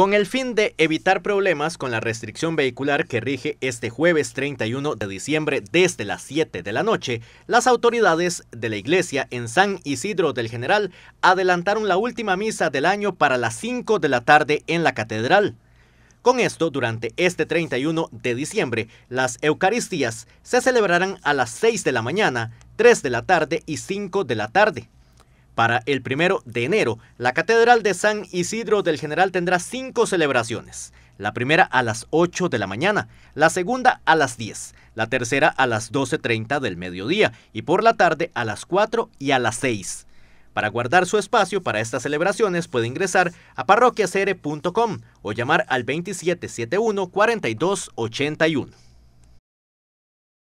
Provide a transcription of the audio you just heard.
Con el fin de evitar problemas con la restricción vehicular que rige este jueves 31 de diciembre desde las 7 de la noche, las autoridades de la iglesia en San Isidro del General adelantaron la última misa del año para las 5 de la tarde en la catedral. Con esto, durante este 31 de diciembre, las Eucaristías se celebrarán a las 6 de la mañana, 3 de la tarde y 5 de la tarde. Para el primero de enero, la Catedral de San Isidro del General tendrá cinco celebraciones. La primera a las 8 de la mañana, la segunda a las 10, la tercera a las 12.30 del mediodía y por la tarde a las 4 y a las 6. Para guardar su espacio para estas celebraciones puede ingresar a parroquiacere.com o llamar al 2771 4281.